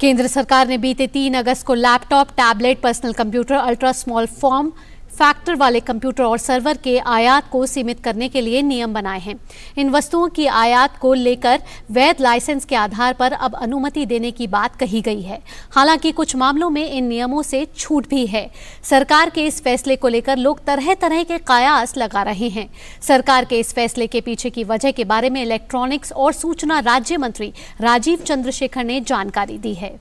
केंद्र सरकार ने बीते तीन अगस्त को laptop tablet personal computer ultra small form factor वाले कंप्यूटर और सर्वर के आयात को सीमित करने के लिए नियम बनाए हैं इन वस्तुओं की आयात को लेकर वैध लाइसेंस के आधार पर अब अनुमति देने की बात कही गई है हालांकि कुछ मामलों में इन नियमों से छूट भी है सरकार के इस फैसले को लेकर लोग तरह तरह के कयास लगा रहे हैं सरकार के इस फैसले के पीछे की वजह के बारे में इलेक्ट्रॉनिक्स और सूचना राज्य मंत्री राजीव चंद्रशेखर ने जानकारी दी है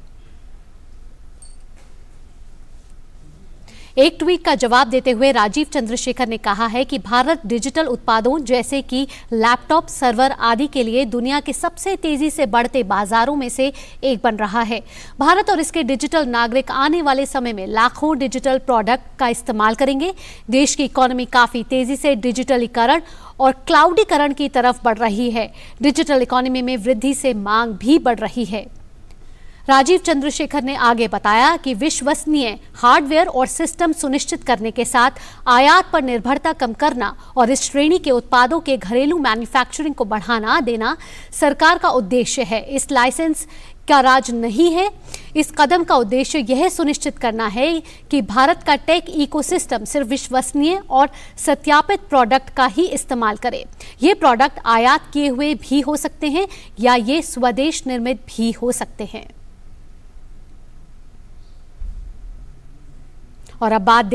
एक ट्वीट का जवाब देते हुए राजीव चंद्रशेखर ने कहा है कि भारत डिजिटल उत्पादों जैसे कि लैपटॉप सर्वर आदि के लिए दुनिया के सबसे तेजी से बढ़ते बाजारों में से एक बन रहा है भारत और इसके डिजिटल नागरिक आने वाले समय में लाखों डिजिटल प्रोडक्ट का इस्तेमाल करेंगे देश की इकोनॉमी काफी तेजी से डिजिटलीकरण और क्लाउडीकरण की तरफ बढ़ रही है डिजिटल इकोनॉमी में वृद्धि से मांग भी बढ़ रही है राजीव चंद्रशेखर ने आगे बताया कि विश्वसनीय हार्डवेयर और सिस्टम सुनिश्चित करने के साथ आयात पर निर्भरता कम करना और इस श्रेणी के उत्पादों के घरेलू मैन्युफैक्चरिंग को बढ़ाना देना सरकार का उद्देश्य है इस लाइसेंस का राज नहीं है इस कदम का उद्देश्य यह सुनिश्चित करना है कि भारत का टेक इकोसिस्टम सिर्फ विश्वसनीय और सत्यापित प्रोडक्ट का ही इस्तेमाल करे ये प्रोडक्ट आयात किए हुए भी हो सकते हैं या ये स्वदेश निर्मित भी हो सकते हैं और अब बात दिल्ली